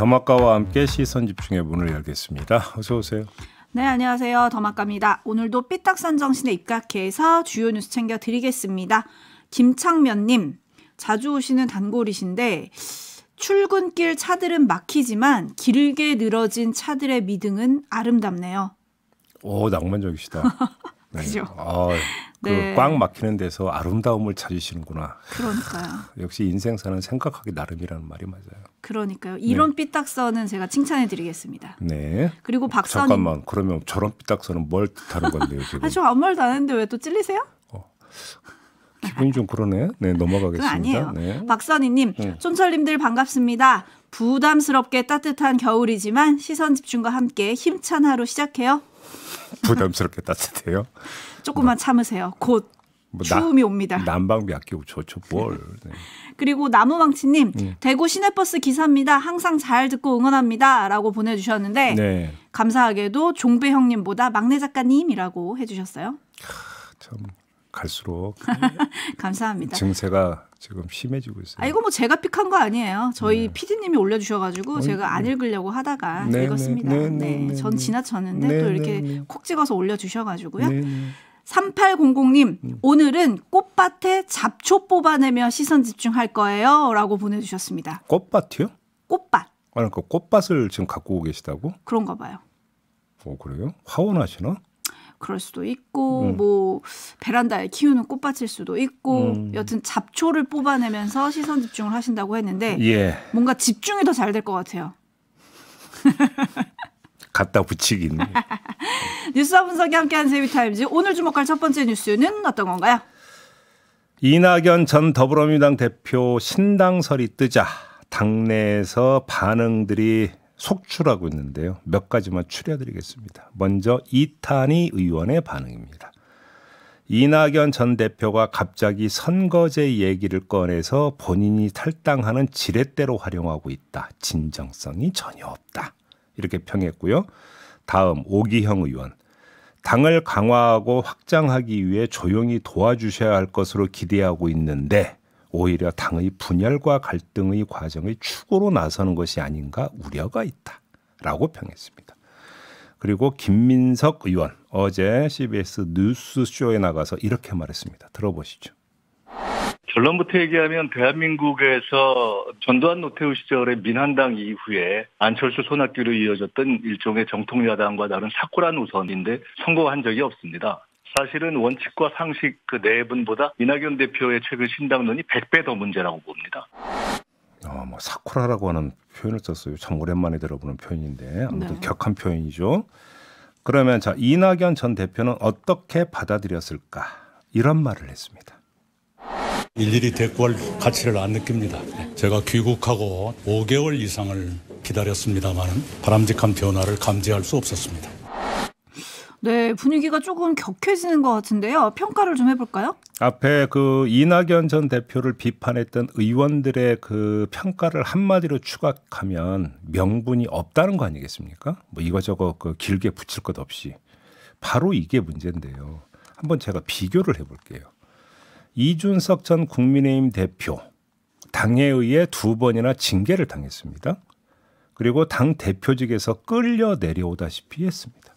더마카와 함께 시선 집중의 문을 열겠습니다. 어서 오세요. 네, 안녕하세요. 더마카입니다. 오늘도 삐딱선 정신에 입각해서 주요 뉴스 챙겨 드리겠습니다. 김창면님, 자주 오시는 단골이신데 출근길 차들은 막히지만 길게 늘어진 차들의 미등은 아름답네요. 오, 낭만적이시다. 네. 그죠? 아, 그꽉 네. 막히는 데서 아름다움을 찾으시는구나. 그러니까요. 역시 인생 사는 생각하기 나름이라는 말이 맞아요. 그러니까요. 이런 네. 삐딱서는 제가 칭찬해 드리겠습니다. 네. 그리고 어, 박사님 잠깐만. 그러면 저런 삐딱서는 뭘 뜻하는 건데요, 지금? 아, 저 아무 말도 안 했는데 왜 또 찔리세요? 어. 기분이 좀 그러네. 네, 넘어가겠습니다. 아니에요. 네. 박선희님, 네. 촌철님들 반갑습니다. 부담스럽게 따뜻한 겨울이지만 시선 집중과 함께 힘찬 하루 시작해요. 부담스럽게 따뜻해요. 조금만 네. 참으세요. 곧뭐 추움이 나, 옵니다. 난방비 아끼고 좋죠. 뭘. 네. 그리고 나무망치님 음. 대구 시내버스 기사입니다. 항상 잘 듣고 응원합니다. 라고 보내주셨는데 네. 감사하게도 종배 형님보다 막내 작가님이라고 해주셨어요. 참 갈수록 감사합니다. 증세가 지금 심해지고 있어요. 아 이거 뭐 제가 픽한 거 아니에요. 저희 네. PD님이 올려주셔가지고 어, 제가 안 네. 읽으려고 하다가 네, 네 읽었습니다. 네, 전 지나쳤는데 또 이렇게 콕 찍어서 올려주셔가지고요. 3800님, 음. 오늘은 꽃밭에 잡초 뽑아내며 시선 집중할 거예요. 라고 보내주셨습니다. 꽃밭이요? 꽃밭. 아, 그러니까 꽃밭을 지금 갖고 계시다고? 그런가 봐요. 어, 그래요? 화원하시나? 그럴 수도 있고, 음. 뭐, 베란다에 키우는 꽃밭일 수도 있고, 음. 여튼 잡초를 뽑아내면서 시선 집중을 하신다고 했는데, 예. 뭔가 집중이 더 잘 될 것 같아요. 갖다 붙이긴. 뉴스와 분석이 함께한 세비타임즈 오늘 주목할 첫 번째 뉴스는 어떤 건가요? 이낙연 전 더불어민주당 대표 신당설이 뜨자 당내에서 반응들이 속출하고 있는데요. 몇 가지만 추려드리겠습니다. 먼저 이탄희 의원의 반응입니다. 이낙연 전 대표가 갑자기 선거제 얘기를 꺼내서 본인이 탈당하는 지렛대로 활용하고 있다. 진정성이 전혀 없다. 이렇게 평했고요. 다음 오기형 의원. 당을 강화하고 확장하기 위해 조용히 도와주셔야 할 것으로 기대하고 있는데 오히려 당의 분열과 갈등의 과정의 추구로 나서는 것이 아닌가 우려가 있다라고 평했습니다. 그리고 김민석 의원 어제 CBS 뉴스쇼에 나가서 이렇게 말했습니다. 들어보시죠. 결론부터 얘기하면 대한민국에서 전두환 노태우 시절의 민한당 이후에 안철수 손학규로 이어졌던 일종의 정통야당과 다른 사쿠란 우선인데 선거한 적이 없습니다. 사실은 원칙과 상식 그 네분보다 이낙연 대표의 최근 신당론이 100배 더 문제라고 봅니다. 어, 뭐 사쿠라라고 하는 표현을 썼어요. 참 오랜만에 들어보는 표현인데 아무튼 네. 격한 표현이죠. 그러면 자 이낙연 전 대표는 어떻게 받아들였을까 이런 말을 했습니다. 일일이 대꾸할 가치를 안 느낍니다. 제가 귀국하고 5개월 이상을 기다렸습니다만 바람직한 변화를 감지할 수 없었습니다. 네, 분위기가 조금 격해지는 것 같은데요. 평가를 좀 해볼까요? 앞에 그 이낙연 전 대표를 비판했던 의원들의 그 평가를 한마디로 추각하면 명분이 없다는 거 아니겠습니까? 뭐 이거저거 그 길게 붙일 것 없이 바로 이게 문제인데요. 한번 제가 비교를 해볼게요. 이준석 전 국민의힘 대표 당에 의해 두 번이나 징계를 당했습니다. 그리고 당 대표직에서 끌려 내려오다시피 했습니다.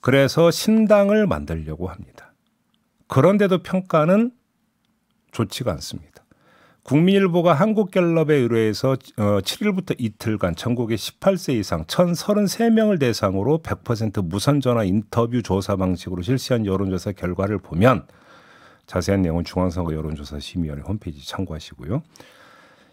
그래서 신당을 만들려고 합니다. 그런데도 평가는 좋지가 않습니다. 국민일보가 한국갤럽에 의뢰해서 7일부터 어, 이틀간 전국의 18세 이상 1,033명을 대상으로 100% 무선 전화 인터뷰 조사 방식으로 실시한 여론조사 결과를 보면 자세한 내용은 중앙선거 여론조사 심의위원회 홈페이지 참고하시고요.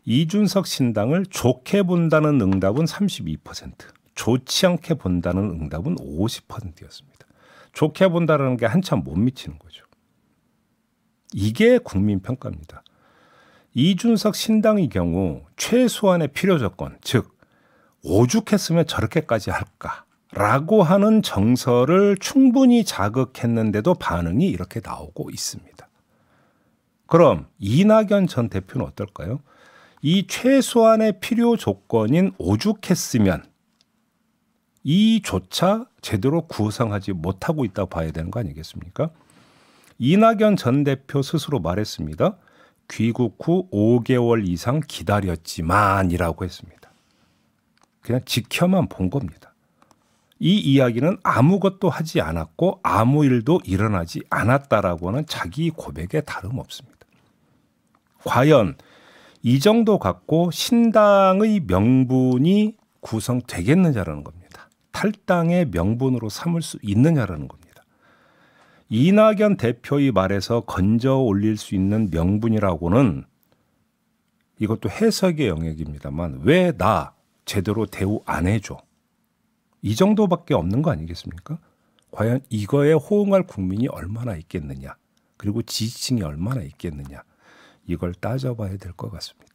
이준석 신당을 좋게 본다는 응답은 32%, 좋지 않게 본다는 응답은 50%였습니다. 좋게 본다는게 한참 못 미치는 거죠. 이게 국민 평가입니다. 이준석 신당의 경우 최소한의 필요 조건, 즉 오죽했으면 저렇게까지 할까라고 하는 정서를 충분히 자극했는데도 반응이 이렇게 나오고 있습니다. 그럼 이낙연 전 대표는 어떨까요? 이 최소한의 필요 조건인 오죽했으면 이조차 제대로 구상하지 못하고 있다고 봐야 되는 거 아니겠습니까? 이낙연 전 대표 스스로 말했습니다. 귀국 후 5개월 이상 기다렸지만이라고 했습니다. 그냥 지켜만 본 겁니다. 이 이야기는 아무것도 하지 않았고 아무 일도 일어나지 않았다라고 는 자기 고백에 다름없습니다. 과연 이 정도 갖고 신당의 명분이 구성되겠느냐라는 겁니다. 탈당의 명분으로 삼을 수 있느냐라는 겁니다. 이낙연 대표의 말에서 건져 올릴 수 있는 명분이라고는 이것도 해석의 영역입니다만 왜 나 제대로 대우 안 해줘? 이 정도밖에 없는 거 아니겠습니까? 과연 이거에 호응할 국민이 얼마나 있겠느냐? 그리고 지지층이 얼마나 있겠느냐? 이걸 따져봐야 될 것 같습니다.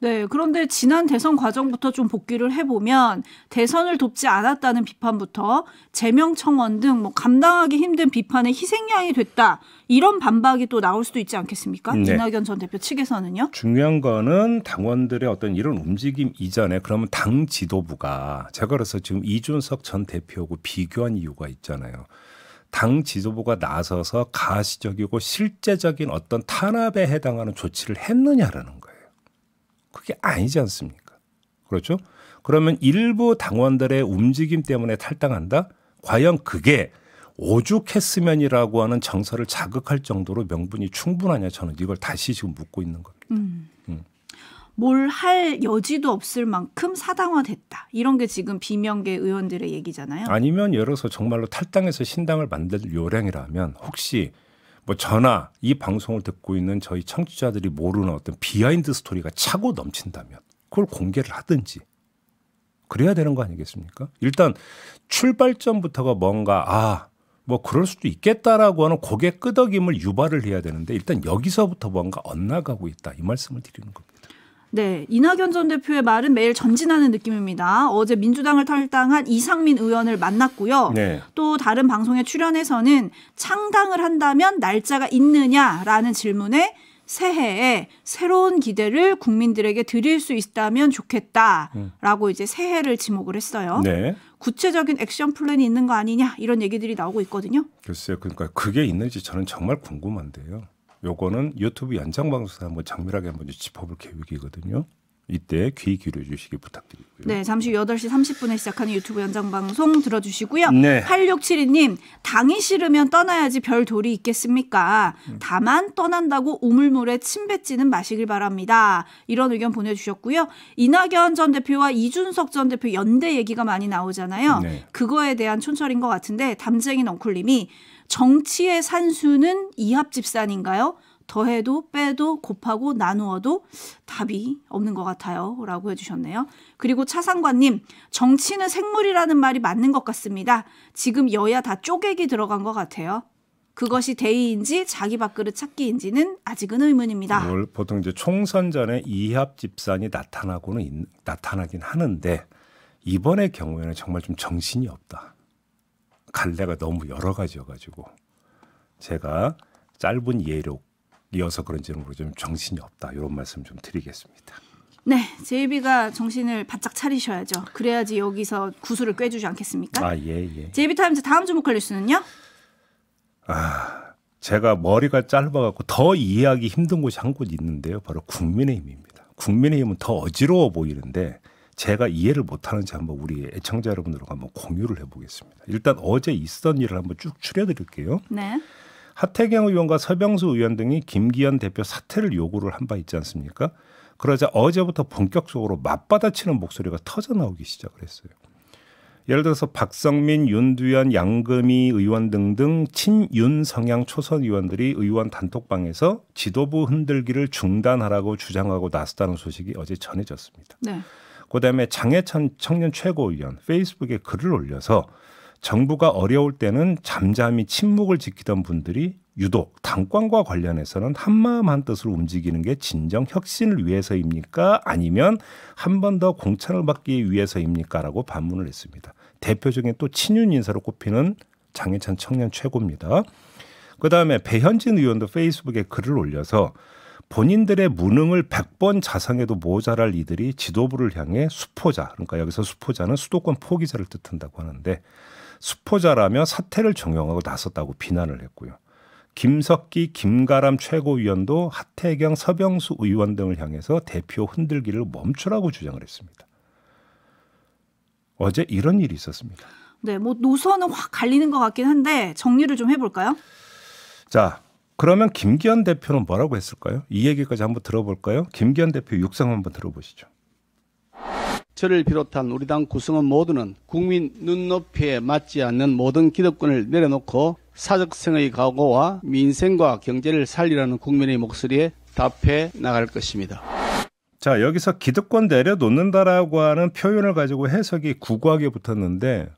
네, 그런데 지난 대선 과정부터 좀 복귀를 해보면 대선을 돕지 않았다는 비판부터 제명 청원 등 뭐 감당하기 힘든 비판의 희생양이 됐다 이런 반박이 또 나올 수도 있지 않겠습니까? 네. 이낙연 전 대표 측에서는요. 중요한 거는 당원들의 어떤 이런 움직임 이전에 그러면 당 지도부가 제가 그래서 지금 이준석 전 대표하고 비교한 이유가 있잖아요. 당 지도부가 나서서 가시적이고 실제적인 어떤 탄압에 해당하는 조치를 했느냐라는 거예요. 그게 아니지 않습니까? 그렇죠? 그러면 일부 당원들의 움직임 때문에 탈당한다? 과연 그게 오죽했으면이라고 하는 정서를 자극할 정도로 명분이 충분하냐 저는 이걸 다시 지금 묻고 있는 겁니다. 음. 뭘할 여지도 없을 만큼 사당화됐다. 이런 게 지금 비명계 의원들의 얘기잖아요. 아니면 예를 들어서 정말로 탈당해서 신당을 만들 요령이라면 혹시 뭐 전화 이 방송을 듣고 있는 저희 청취자들이 모르는 어떤 비하인드 스토리가 차고 넘친다면 그걸 공개를 하든지 그래야 되는 거 아니겠습니까? 일단 출발점부터가 뭔가 아, 뭐 그럴 수도 있겠다라고 하는 고개 끄덕임을 유발을 해야 되는데 일단 여기서부터 뭔가 엇나가고 있다 이 말씀을 드리는 겁니다. 네, 이낙연 전 대표의 말은 매일 전진하는 느낌입니다. 어제 민주당을 탈당한 이상민 의원을 만났고요. 네. 또 다른 방송에 출연해서는 창당을 한다면 날짜가 있느냐라는 질문에 새해에 새로운 기대를 국민들에게 드릴 수 있다면 좋겠다라고 이제 새해를 지목을 했어요. 네. 구체적인 액션 플랜이 있는 거 아니냐 이런 얘기들이 나오고 있거든요. 글쎄요, 그러니까 그게 있는지 저는 정말 궁금한데요. 요거는 유튜브 연장 방송에서 한번 장밀하게 한번 짚어볼 계획이거든요. 이때 귀 기울여 주시기 부탁드리고요. 네, 잠시 8시 30분에 시작하는 유튜브 연장 방송 들어주시고요. 네. 8672님, 당이 싫으면 떠나야지 별 도리 있겠습니까? 음. 다만 떠난다고 우물물에 침 뱉지는 마시길 바랍니다. 이런 의견 보내주셨고요. 이낙연 전 대표와 이준석 전 대표 연대 얘기가 많이 나오잖아요. 네. 그거에 대한 촌철인 것 같은데 담쟁이 넝쿨님이 정치의 산수는 이합집산인가요? 더해도 빼도 곱하고 나누어도 답이 없는 것 같아요. 라고 해주셨네요. 그리고 차상관님, 정치는 생물이라는 말이 맞는 것 같습니다. 지금 여야 다 쪼개기 들어간 것 같아요. 그것이 대의인지 자기 밥그릇 찾기인지는 아직은 의문입니다. 보통 이제 총선 전에 이합집산이 나타나고는 나타나긴 하는데 이번의 경우에는 정말 좀 정신이 없다. 갈래가 너무 여러 가지여가지고 제가 짧은 예로 이어서 그런지는 모르지만 정신이 없다 이런 말씀 좀 드리겠습니다. 네, 제이비가 정신을 바짝 차리셔야죠. 그래야지 여기서 구슬을 꿰주지 않겠습니까? 아, 예, 예. 제이비 타임즈 다음 주목할 뉴스는요? 아, 제가 머리가 짧아갖고 더 이해하기 힘든 곳이 한곳 있는데요. 바로 국민의힘입니다. 국민의힘은 더 어지러워 보이는데 제가 이해를 못하는지 한번 우리 애청자 여러분들과 한번 공유를 해보겠습니다. 일단 어제 있었던 일을 한번 쭉 추려드릴게요. 네. 하태경 의원과 서병수 의원 등이 김기현 대표 사퇴를 요구를 한 바 있지 않습니까? 그러자 어제부터 본격적으로 맞받아치는 목소리가 터져 나오기 시작을 했어요. 예를 들어서 박성민, 윤두현, 양금희 의원 등등 친윤 성향 초선 의원들이 의원 단톡방에서 지도부 흔들기를 중단하라고 주장하고 나섰다는 소식이 어제 전해졌습니다. 네. 그다음에 장해찬 청년 최고위원 페이스북에 글을 올려서 정부가 어려울 때는 잠잠히 침묵을 지키던 분들이 유독 당권과 관련해서는 한마음 한뜻으로 움직이는 게 진정 혁신을 위해서입니까? 아니면 한 번 더 공천을 받기 위해서입니까? 라고 반문을 했습니다. 대표적인 또 친윤 인사로 꼽히는 장해찬 청년 최고입니다. 그 다음에 배현진 의원도 페이스북에 글을 올려서 본인들의 무능을 100번 자상해도 모자랄 이들이 지도부를 향해 수포자, 그러니까 여기서 수포자는 수도권 포기자를 뜻한다고 하는데 수포자라며 사태를 종용하고 나섰다고 비난을 했고요. 김석기, 김가람 최고위원도 하태경, 서병수 의원 등을 향해서 대표 흔들기를 멈추라고 주장을 했습니다. 어제 이런 일이 있었습니다. 네, 뭐 노선은 확 갈리는 것 같긴 한데 정리를 좀 해볼까요? 자, 그러면 김기현 대표는 뭐라고 했을까요? 이 얘기까지 한번 들어볼까요? 김기현 대표 육성 한번 들어보시죠. 저를 비롯한 우리 당 구성원 모두는 국민 눈높이에 맞지 않는 모든 기득권을 내려놓고 사적성의 각오와 민생과 경제를 살리라는 국민의 목소리에 답해 나갈 것입니다. 자, 여기서 기득권 내려놓는다라고 하는 표현을 가지고 해석이 구구하게 붙었는데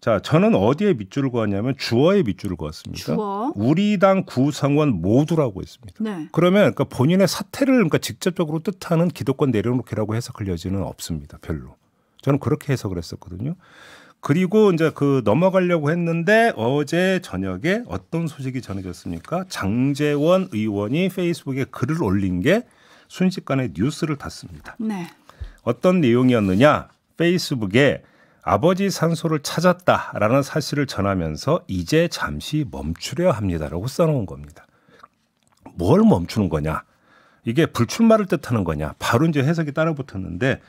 자, 저는 어디에 밑줄을 그었냐면 주어에 밑줄을 그었습니다. 주어? 우리 당 구성원 모두라고 했습니다. 네. 그러면 그러니까 본인의 사태를 그러니까 직접적으로 뜻하는 기득권 내려놓기라고 해석할 여지는 없습니다. 별로. 저는 그렇게 해석을 했었거든요. 그리고 이제 그 넘어가려고 했는데 어제 저녁에 어떤 소식이 전해졌습니까? 장재원 의원이 페이스북에 글을 올린 게 순식간에 뉴스를 탔습니다. 네. 어떤 내용이었느냐? 페이스북에 아버지 산소를 찾았다라는 사실을 전하면서 이제 잠시 멈추려 합니다라고 써놓은 겁니다. 뭘 멈추는 거냐? 이게 불출마를 뜻하는 거냐? 바로 이제 해석이 따라붙었는데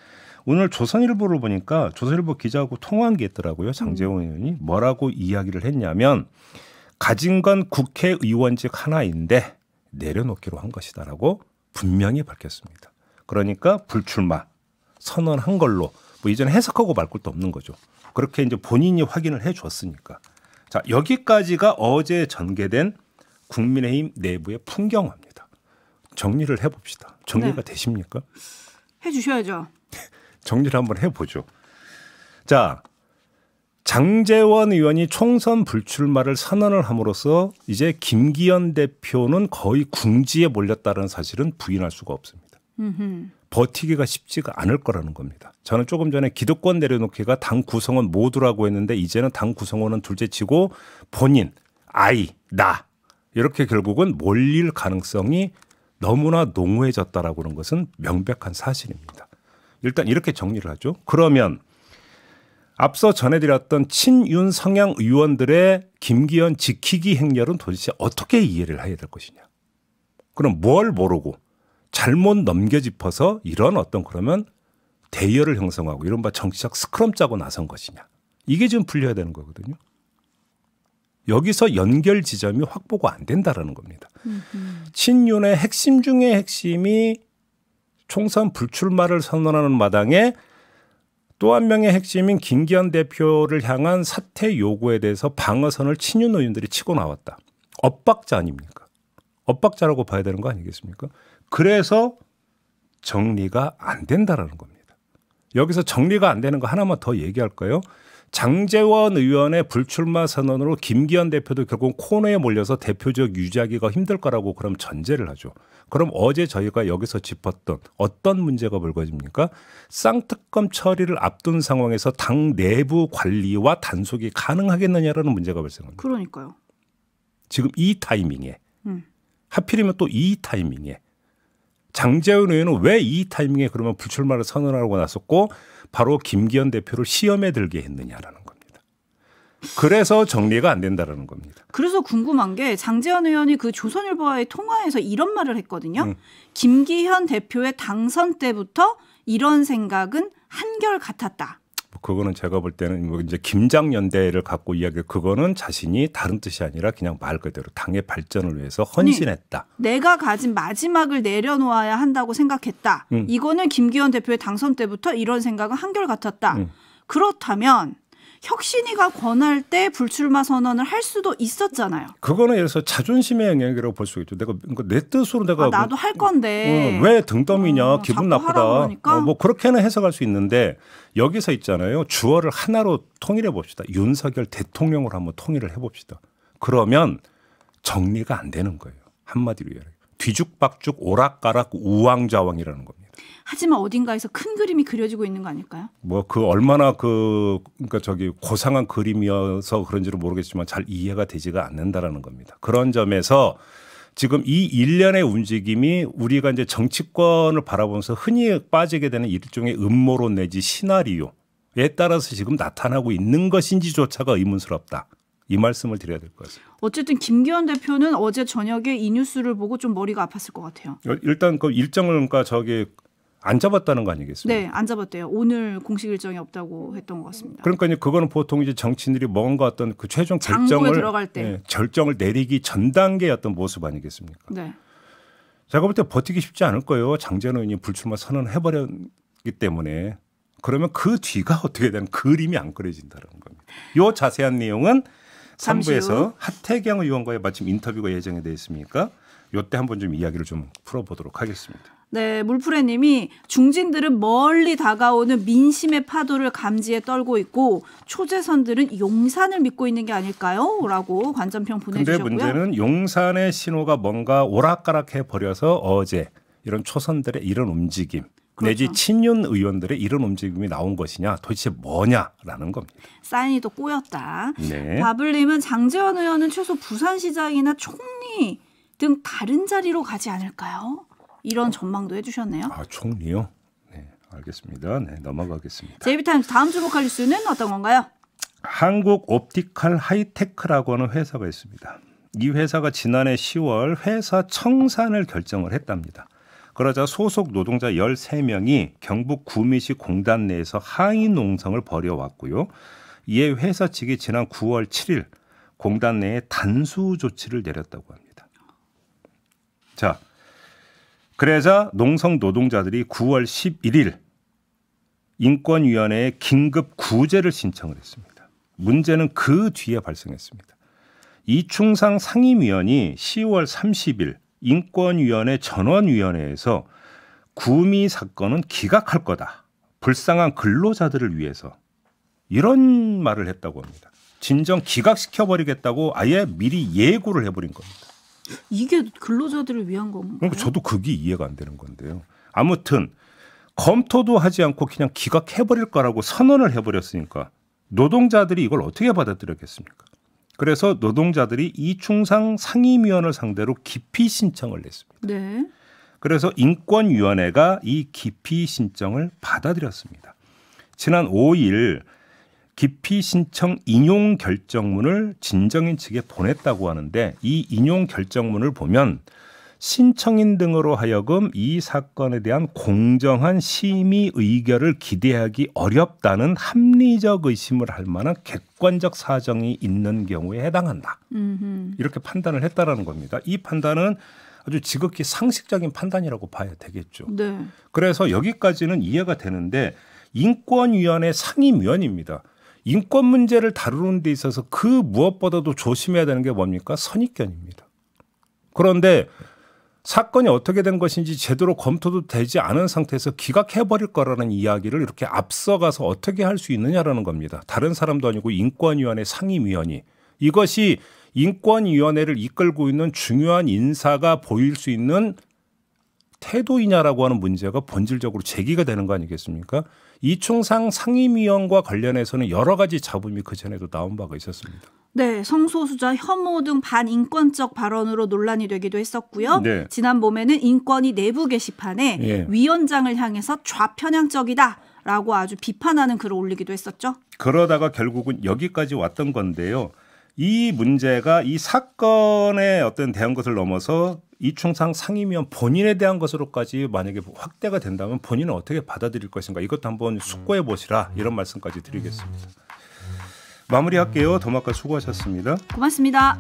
오늘 조선일보를 보니까 조선일보 기자하고 통화한 게 있더라고요. 장재원 음. 의원이 뭐라고 이야기를 했냐면 가진 건 국회의원직 하나인데 내려놓기로 한 것이다라고 분명히 밝혔습니다. 그러니까 불출마 선언한 걸로 뭐이제는 해석하고 말 것도 없는 거죠. 그렇게 이제 본인이 확인을 해 줬으니까. 자, 여기까지가 어제 전개된 국민의힘 내부의 풍경화입니다. 정리를 해봅시다. 정리가 네. 되십니까? 해 주셔야죠. 정리를 한번 해보죠. 자, 장재원 의원이 총선 불출마를 선언을 함으로써 이제 김기현 대표는 거의 궁지에 몰렸다는 사실은 부인할 수가 없습니다. 음흠. 버티기가 쉽지가 않을 거라는 겁니다. 저는 조금 전에 기득권 내려놓기가 당 구성원 모두라고 했는데 이제는 당 구성원은 둘째치고 본인, 아이, 나 이렇게 결국은 몰릴 가능성이 너무나 농후해졌다라고 하는 것은 명백한 사실입니다. 일단 이렇게 정리를 하죠. 그러면 앞서 전해드렸던 친윤 성향 의원들의 김기현 지키기 행렬은 도대체 어떻게 이해를 해야 될 것이냐? 그럼 뭘 모르고 잘못 넘겨짚어서 이런 어떤 그러면 대열을 형성하고 이른바 정치적 스크럼 짜고 나선 것이냐. 이게 지금 풀려야 되는 거거든요. 여기서 연결 지점이 확보가 안 된다라는 겁니다. 음흠. 친윤의 핵심 중의 핵심이 총선 불출마를 선언하는 마당에 또 한 명의 핵심인 김기현 대표를 향한 사퇴 요구에 대해서 방어선을 친윤 의원들이 치고 나왔다. 엇박자 아닙니까? 엇박자라고 봐야 되는 거 아니겠습니까? 그래서 정리가 안 된다라는 겁니다. 여기서 정리가 안 되는 거 하나만 더 얘기할까요? 장재원 의원의 불출마 선언으로 김기현 대표도 결국 코너에 몰려서 대표적 유지하기가 힘들 거라고 그럼 전제를 하죠. 그럼 어제 저희가 여기서 짚었던 어떤 문제가 불거집니까? 쌍특검 처리를 앞둔 상황에서 당 내부 관리와 단속이 가능하겠느냐라는 문제가 발생합니다. 그러니까요. 지금 이 타이밍에 음. 하필이면 또 이 타이밍에 장재훈 의원은 왜 이 타이밍에 그러면 불출마를 선언하고 나섰고 바로 김기현 대표를 시험에 들게 했느냐라는 겁니다. 그래서 정리가 안 된다라는 겁니다. 그래서 궁금한 게 장재현 의원이 그 조선일보와의 통화에서 이런 말을 했거든요. 음. 김기현 대표의 당선 때부터 이런 생각은 한결 같았다. 그거는 제가 볼 때는 뭐 이제 김장연대를 갖고 이야기 그거는 자신이 다른 뜻이 아니라 그냥 말 그대로 당의 발전을 위해서 네. 헌신했다. 내가 가진 마지막을 내려놓아야 한다고 생각했다. 음. 이거는 김기현 대표의 당선 때부터 이런 생각은 한결 같았다. 음. 그렇다면 혁신이가 권할 때 불출마 선언을 할 수도 있었잖아요. 그거는 예를 들어 자존심의 영향이라고 볼 수 있죠. 내가 그러니까 내 뜻으로 내가 아, 나도 할 건데 어, 왜등 떠미냐 어, 기분 나쁘다. 그러니까. 어, 뭐 그렇게는 해석할 수 있는데 여기서 있잖아요. 주어를 하나로 통일해 봅시다. 윤석열 대통령으로 한번 통일을 해 봅시다. 그러면 정리가 안 되는 거예요. 한마디로 얘기해 뒤죽박죽 오락가락 우왕좌왕이라는 겁니다. 하지만 어딘가에서 큰 그림이 그려지고 있는 거 아닐까요? 뭐 그 얼마나 그 그러니까 저기 고상한 그림이어서 그런지는 모르겠지만 잘 이해가 되지가 않는다라는 겁니다. 그런 점에서 지금 이 일련의 움직임이 우리가 이제 정치권을 바라보면서 흔히 빠지게 되는 일종의 음모론 내지 시나리오에 따라서 지금 나타나고 있는 것인지조차가 의문스럽다. 이 말씀을 드려야 될 것 같습니다. 어쨌든 김기현 대표는 어제 저녁에 이 뉴스를 보고 좀 머리가 아팠을 것 같아요. 어, 일단 그 일정을 그러니까 저기 안 잡았다는 거 아니겠습니까? 네, 안 잡았대요. 오늘 공식 일정이 없다고 했던 것 같습니다. 그러니까 이제 그거는 보통 이제 정치인들이 뭔가 어떤 그 최종 결정을 들어갈 때 네, 결정을 내리기 전 단계의 어 모습 아니겠습니까? 네. 제가 볼 때 버티기 쉽지 않을 거예요. 장재원 의원이 불출마 선언 해버렸기 때문에 그러면 그 뒤가 어떻게 되는 그림이 안 그려진다는 겁니다. 요 자세한 내용은 3부에서 하태경 의원과의 마침 인터뷰가 예정이 돼있습니까 요때 한번 좀 이야기를 좀 풀어보도록 하겠습니다. 네, 물프레님이 중진들은 멀리 다가오는 민심의 파도를 감지에 떨고 있고 초재선들은 용산을 믿고 있는 게 아닐까요?라고 관전평 보내주셨고요. 근데 문제는 용산의 신호가 뭔가 오락가락해 버려서 어제 이런 초선들의 이런 움직임 그렇죠. 내지 친윤 의원들의 이런 움직임이 나온 것이냐 도대체 뭐냐라는 겁니다. 사인이 또 꼬였다. 네. 바블님은 장재원 의원은 최소 부산시장이나 총리 등 다른 자리로 가지 않을까요? 이런 전망도 해주셨네요. 아 총리요? 네 알겠습니다. 네 넘어가겠습니다. 제이비타임스 다음 주목할 뉴는 어떤 건가요? 한국 옵티컬 하이테크라고 하는 회사가 있습니다. 이 회사가 지난해 10월 회사 청산을 결정을 했답니다. 그러자 소속 노동자 13명이 경북 구미시 공단 내에서 항의 농성을 벌여왔고요. 이에 회사 측이 지난 9월 7일 공단 내에 단수 조치를 내렸다고 합니다. 자, 그래서 농성 노동자들이 9월 11일 인권위원회에 긴급 구제를 신청을 했습니다. 문제는 그 뒤에 발생했습니다. 이충상 상임위원이 10월 30일 인권위원회 전원위원회에서 구미 사건은 기각할 거다. 불쌍한 근로자들을 위해서 이런 말을 했다고 합니다. 진정 기각시켜 버리겠다고 아예 미리 예고를 해버린 겁니다. 이게 근로자들을 위한 건가요? 그러니까 저도 그게 이해가 안 되는 건데요. 아무튼 검토도 하지 않고 그냥 기각해 버릴 거라고 선언을 해버렸으니까 노동자들이 이걸 어떻게 받아들였겠습니까? 그래서 노동자들이 이충상 상임위원을 상대로 기피 신청을 냈습니다. 네. 그래서 인권위원회가 이 기피 신청을 받아들였습니다. 지난 5일 기피 신청 인용 결정문을 진정인 측에 보냈다고 하는데 이 인용 결정문을 보면 신청인 등으로 하여금 이 사건에 대한 공정한 심의 의결을 기대하기 어렵다는 합리적 의심을 할 만한 객관적 사정이 있는 경우에 해당한다. 음흠. 이렇게 판단을 했다라는 겁니다. 이 판단은 아주 지극히 상식적인 판단이라고 봐야 되겠죠. 네. 그래서 여기까지는 이해가 되는데 인권위원회 상임위원입니다. 인권 문제를 다루는 데 있어서 그 무엇보다도 조심해야 되는 게 뭡니까? 선입견입니다. 그런데 사건이 어떻게 된 것인지 제대로 검토도 되지 않은 상태에서 기각해버릴 거라는 이야기를 이렇게 앞서가서 어떻게 할 수 있느냐라는 겁니다. 다른 사람도 아니고 인권위원회 상임위원이 이것이 인권위원회를 이끌고 있는 중요한 인사가 보일 수 있는 태도이냐라고 하는 문제가 본질적으로 제기가 되는 거 아니겠습니까? 이충상 상임위원과 관련해서는 여러 가지 잡음이 그 전에도 나온 바가 있었습니다. 네, 성소수자 혐오 등 반인권적 발언으로 논란이 되기도 했었고요. 네. 지난 봄에는 인권위 내부 게시판에 예. 위원장을 향해서 좌편향적이다. 라고 아주 비판하는 글을 올리기도 했었죠. 그러다가 결국은 여기까지 왔던 건데요. 이 문제가 이 사건의 어떤 대한 것을 넘어서 이충상 상임위원 본인에 대한 것으로까지 만약에 확대가 된다면 본인은 어떻게 받아들일 것인가 이것도 한번 숙고해 보시라 이런 말씀까지 드리겠습니다. 마무리할게요. 더마카 수고하셨습니다. 고맙습니다.